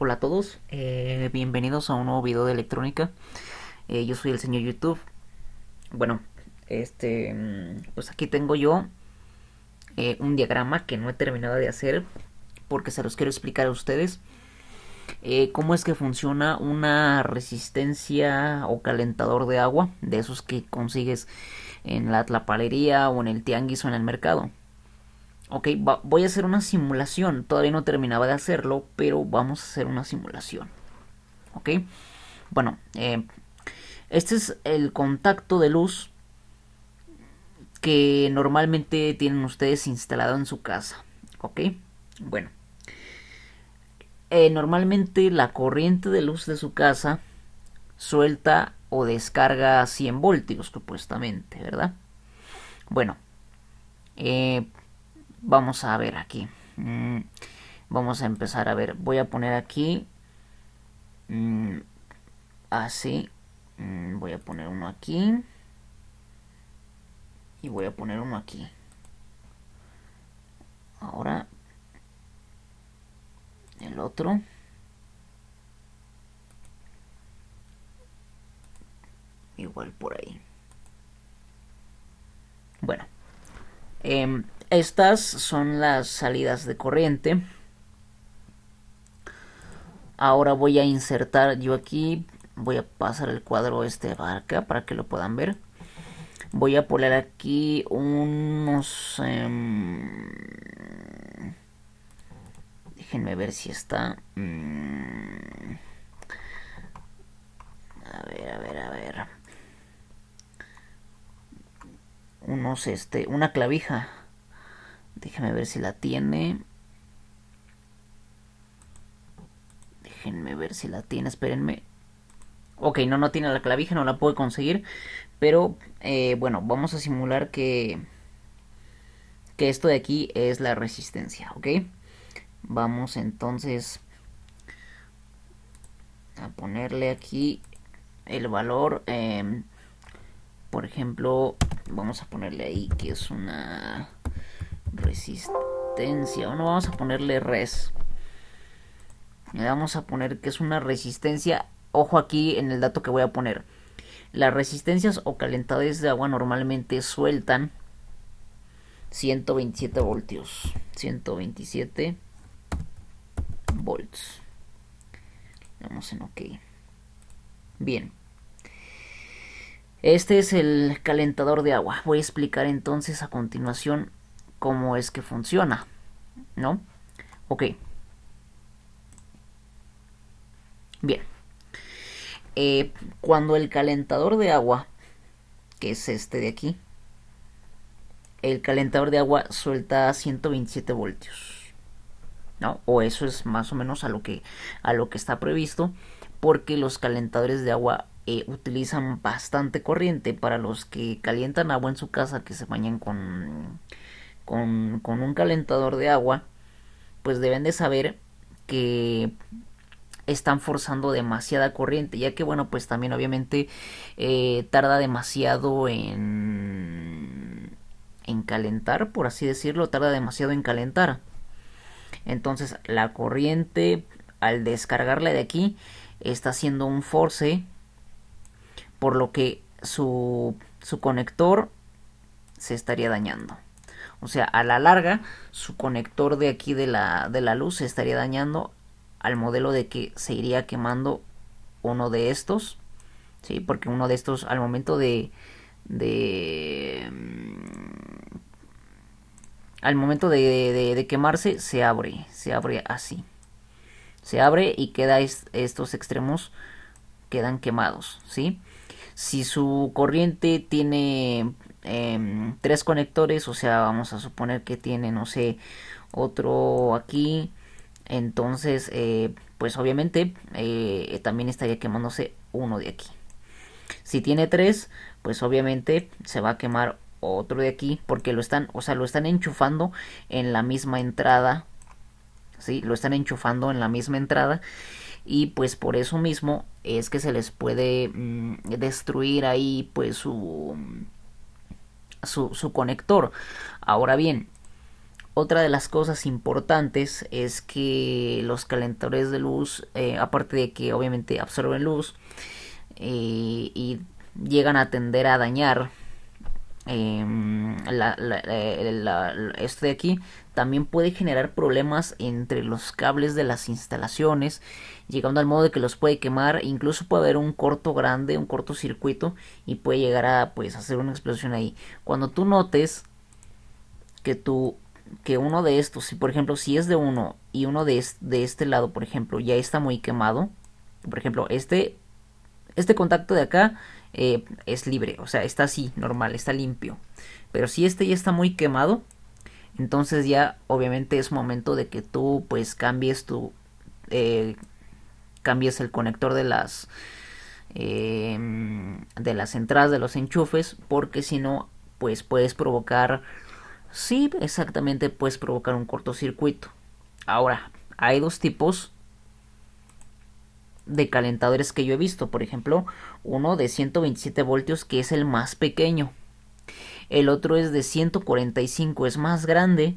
Hola a todos, eh, bienvenidos a un nuevo video de electrónica. Eh, yo soy el señor YouTube. Bueno, este, mm, pues aquí tengo yo eh, un diagrama que no he terminado de hacer porque se los quiero explicar a ustedes cómo es que funciona una resistencia o calentador de agua de esos que consigues en la tlapalería o en el tianguis o en el mercado. Ok, voy a hacer una simulación. Todavía no terminaba de hacerlo, pero vamos a hacer una simulación. Ok, bueno, eh, este es el contacto de luz que normalmente tienen ustedes instalado en su casa. Ok, bueno, eh, normalmente la corriente de luz de su casa suelta o descarga 100 voltios, supuestamente, ¿verdad? Bueno, eh, vamos a ver aquí. Mm, vamos a empezar a ver. Voy a poner aquí. Mm, así. Mm, voy a poner uno aquí. Y voy a poner uno aquí. Ahora. El otro. Igual por ahí. Bueno. Em, estas son las salidas de corriente. Ahora voy a insertar yo aquí, voy a pasar el cuadro este para acá para que lo puedan ver. Voy a poner aquí unos... Em, déjenme ver si está... Mm, a ver, a ver, a ver. unos, este, una clavija. Déjenme ver si la tiene. Déjenme ver si la tiene, espérenme. Ok, no, no tiene la clavija, no la puede conseguir. Pero, eh, bueno, vamos a simular que, que esto de aquí es la resistencia, ¿ok? Vamos entonces a ponerle aquí el valor, em, por ejemplo, Vamos a ponerle ahí que es una resistencia. O no, vamos a ponerle res. Le vamos a poner que es una resistencia. Ojo aquí en el dato que voy a poner. Las resistencias o calentadores de agua normalmente sueltan 127 voltios. 127 volts. damos en OK. Bien. Este es el calentador de agua. Voy a explicar entonces a continuación cómo es que funciona. ¿No? Ok. Bien. Eh, cuando el calentador de agua, que es este de aquí, el calentador de agua suelta 127 voltios. ¿No? O eso es más o menos a lo que a lo que está previsto, porque los calentadores de agua eh, utilizan bastante corriente para los que calientan agua en su casa, que se bañan con, con, un calentador de agua, pues deben de saber que están forzando demasiada corriente, ya que bueno, pues también obviamente eh, tarda demasiado en, en calentar, por así decirlo, tarda demasiado en calentar. Entonces la corriente al descargarla de aquí está haciendo un force por lo que su, conector se estaría dañando. O sea, a la larga, su conector de aquí de la, luz se estaría dañando al modelo de que se iría quemando uno de estos. ¿sí? Porque uno de estos al momento de... de mm, al momento de, quemarse se abre, se abre así. Se abre y queda estos extremos quedan quemados, ¿sí? Si su corriente tiene em, tres conectores, o sea, vamos a suponer que tiene, no sé, otro aquí, entonces, eh, pues obviamente eh, también estaría quemándose uno de aquí. Si tiene tres, pues obviamente se va a quemar otro de aquí porque lo están, o sea, lo están enchufando en la misma entrada, sí, lo están enchufando en la misma entrada y pues por eso mismo es que se les puede mm, destruir ahí pues su, su, conector. Ahora bien, otra de las cosas importantes es que los calentadores de luz, eh, aparte de que obviamente absorben luz eh, y llegan a tender a dañar Em, eh, este de aquí también puede generar problemas entre los cables de las instalaciones, llegando al modo de que los puede quemar, incluso puede haber un corto grande, un cortocircuito y puede llegar a pues hacer una explosión ahí. Cuando tú notes que tú que uno de estos, si por ejemplo si es de uno y uno de, de este lado, por ejemplo, ya está muy quemado, por ejemplo, este este contacto de acá eh, es libre, o sea, está así, normal, está limpio. Pero si este ya está muy quemado, entonces ya obviamente es momento de que tú pues cambies tu... Eh, cambies el conector de las... Em, de las entradas de los enchufes porque si no pues puedes provocar sí exactamente puedes provocar un cortocircuito ahora hay dos tipos de calentadores que yo he visto. Por ejemplo, uno de 127 voltios que es el más pequeño. El otro es de 145, es más grande.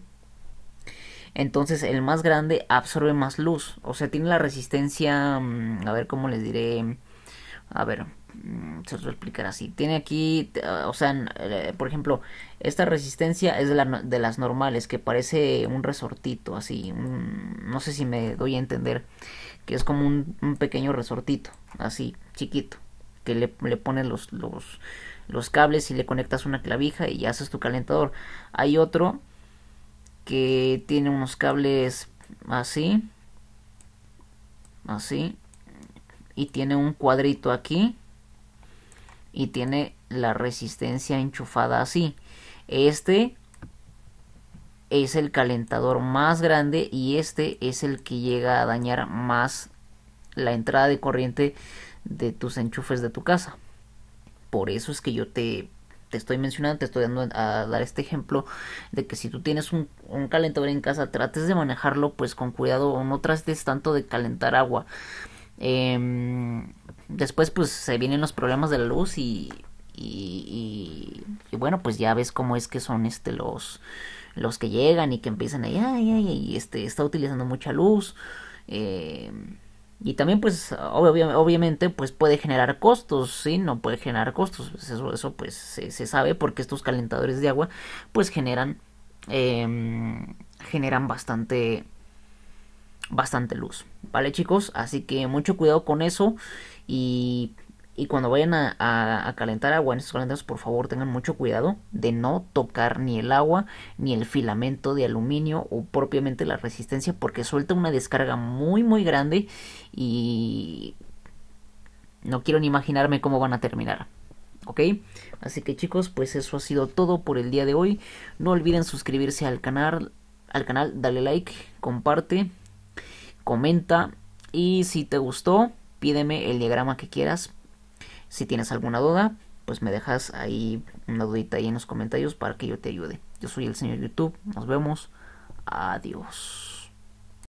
Entonces el más grande absorbe más luz. O sea, tiene la resistencia... Mm, a ver, ¿cómo les diré? A ver, mm, se lo explicar así. Tiene aquí, ah, o sea, eh, por ejemplo, esta resistencia es de, la, de las normales, que parece un resortito, así. no sé si me doy a entender que es como un, pequeño resortito, así, chiquito, que le, le pones los, los cables y le conectas una clavija y ya haces tu calentador. Hay otro que tiene unos cables así, así, y tiene un cuadrito aquí y tiene la resistencia enchufada así. Este es el calentador más grande y este es el que llega a dañar más la entrada de corriente de tus enchufes de tu casa. Por eso es que yo te, te estoy mencionando, te estoy dando a dar este ejemplo de que si tú tienes un, calentador en casa, trates de manejarlo pues con cuidado o no trates tanto de calentar agua. Em, después pues se vienen los problemas de la luz y y, bueno pues ya ves cómo es que son este los los que llegan y que empiezan ahí, ay, ay, este, está utilizando mucha luz. Eh, y también, pues, obviamente, pues puede generar costos, ¿sí? No puede generar costos. Pues, eso, eso pues, se, sabe porque estos calentadores de agua, pues, generan, em, generan bastante, bastante luz. ¿Vale, chicos? Así que mucho cuidado con eso y y cuando vayan a, calentar agua en estos calentadores, por favor tengan mucho cuidado de no tocar ni el agua, ni el filamento de aluminio o propiamente la resistencia, porque suelta una descarga muy, muy grande y no quiero ni imaginarme cómo van a terminar. ¿ok? Así que chicos, pues eso ha sido todo por el día de hoy. No olviden suscribirse al canal, al canal, dale like, comparte, comenta y si te gustó, pídeme el diagrama que quieras si tienes alguna duda, pues me dejas ahí una dudita ahí en los comentarios para que yo te ayude. Yo soy el señor YouTube, nos vemos, adiós.